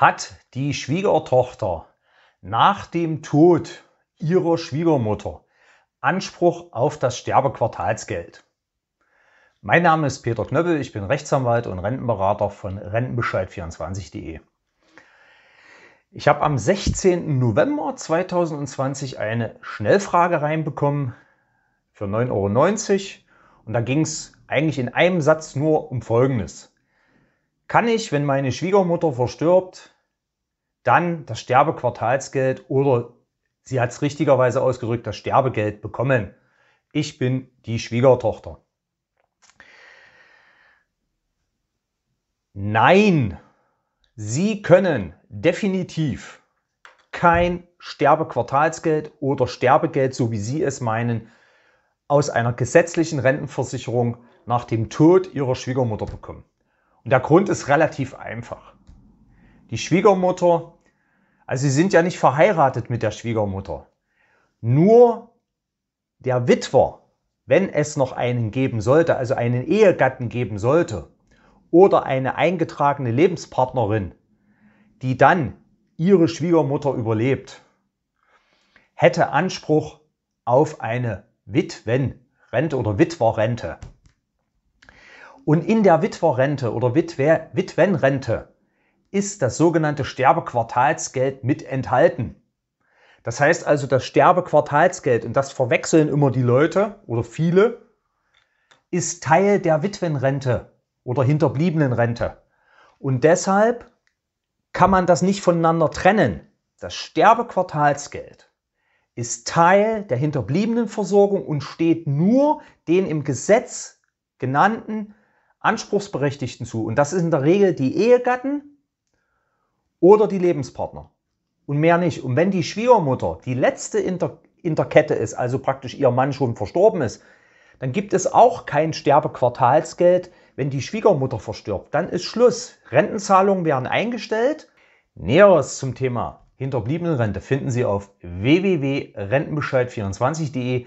hat die Schwiegertochter nach dem Tod ihrer Schwiegermutter Anspruch auf das Sterbequartalsgeld. Mein Name ist Peter Knöppel, ich bin Rechtsanwalt und Rentenberater von Rentenbescheid24.de. Ich habe am 16. November 2020 eine Schnellfrage reinbekommen für 9,90 Euro und da ging es eigentlich in einem Satz nur um Folgendes kann ich, wenn meine Schwiegermutter verstirbt, dann das Sterbequartalsgeld oder sie hat es richtigerweise ausgedrückt, das Sterbegeld bekommen. Ich bin die Schwiegertochter. Nein, Sie können definitiv kein Sterbequartalsgeld oder Sterbegeld, so wie Sie es meinen, aus einer gesetzlichen Rentenversicherung nach dem Tod Ihrer Schwiegermutter bekommen. Und der Grund ist relativ einfach. Die Schwiegermutter, also sie sind ja nicht verheiratet mit der Schwiegermutter. Nur der Witwer, wenn es noch einen geben sollte, also einen Ehegatten geben sollte, oder eine eingetragene Lebenspartnerin, die dann ihre Schwiegermutter überlebt, hätte Anspruch auf eine Witwenrente oder Witwerrente. Und in der Witwerrente oder Witwe Witwenrente ist das sogenannte Sterbequartalsgeld mit enthalten. Das heißt also, das Sterbequartalsgeld, und das verwechseln immer die Leute oder viele, ist Teil der Witwenrente oder Hinterbliebenenrente. Und deshalb kann man das nicht voneinander trennen. Das Sterbequartalsgeld ist Teil der Hinterbliebenenversorgung und steht nur den im Gesetz genannten Anspruchsberechtigten zu. Und das ist in der Regel die Ehegatten oder die Lebenspartner. Und mehr nicht. Und wenn die Schwiegermutter die letzte in der, in der Kette ist, also praktisch ihr Mann schon verstorben ist, dann gibt es auch kein Sterbequartalsgeld, wenn die Schwiegermutter verstirbt. Dann ist Schluss. Rentenzahlungen werden eingestellt. Näheres zum Thema Hinterbliebenenrente finden Sie auf www.rentenbescheid24.de.